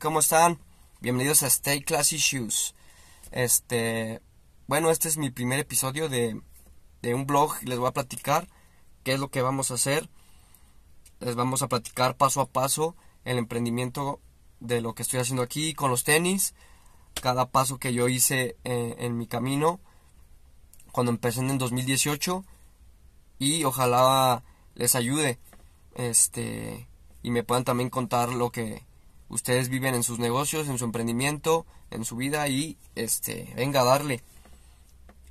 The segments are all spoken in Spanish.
¿Cómo están? Bienvenidos a Stay Classy Shoes. Este, bueno, este es mi primer episodio de, de un blog les voy a platicar qué es lo que vamos a hacer. Les vamos a platicar paso a paso el emprendimiento de lo que estoy haciendo aquí con los tenis, cada paso que yo hice eh, en, mi camino cuando empecé en 2018 y ojalá les ayude este y me puedan también contar lo que ustedes viven en sus negocios, en su emprendimiento, en su vida y este, venga a darle.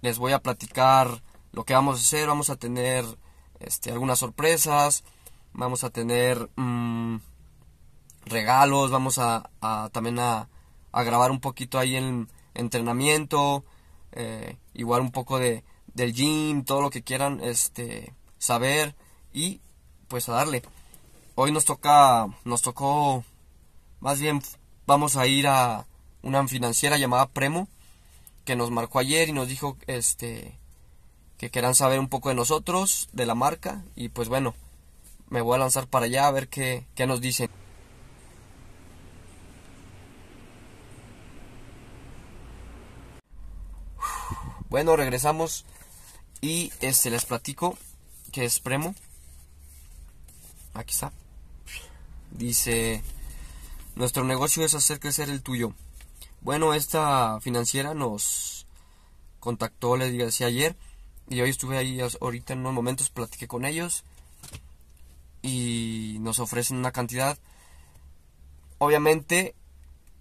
Les voy a platicar lo que vamos a hacer, vamos a tener este, algunas sorpresas, vamos a tener mm, regalos, vamos a, también a, grabar un poquito ahí en entrenamiento, eh, igual un poco de, del gym, todo lo que quieran este, saber y pues a darle. Hoy nos toca, nos tocó más bien vamos a ir a una financiera llamada Premo que nos marcó ayer y nos dijo este que querían saber un poco de nosotros, de la marca y pues bueno, me voy a lanzar para allá a ver qué, qué nos dicen. Bueno, regresamos y este les platico que es Premo. Aquí está. Dice, nuestro negocio es hacer crecer el tuyo. Bueno, esta financiera nos contactó, les decía ayer, y hoy estuve ahí ahorita en unos momentos, platiqué con ellos y nos ofrecen una cantidad. Obviamente,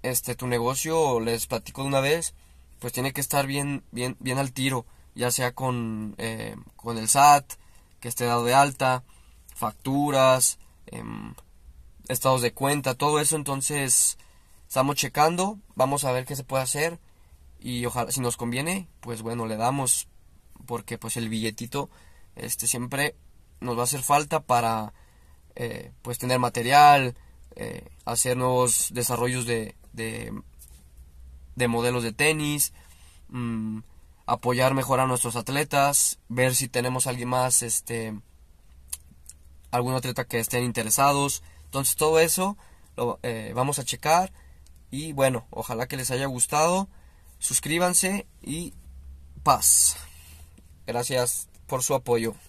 este tu negocio, les platico de una vez, pues tiene que estar bien, bien, bien al tiro, ya sea con, eh, con el SAT, que esté dado de alta, facturas, em, estados de cuenta, todo eso. Entonces, estamos checando, vamos a ver qué se puede hacer y ojalá si nos conviene, pues bueno, le damos porque pues el billetito este siempre nos va a hacer falta para eh, pues tener material, eh, hacer nuevos desarrollos de, de, modelos de tenis, mm, apoyar mejor a nuestros atletas, ver si tenemos alguien más, este, algún atleta que estén interesados, entonces todo eso lo eh, vamos a checar y bueno, ojalá que les haya gustado. Suscríbanse y paz. Gracias por su apoyo.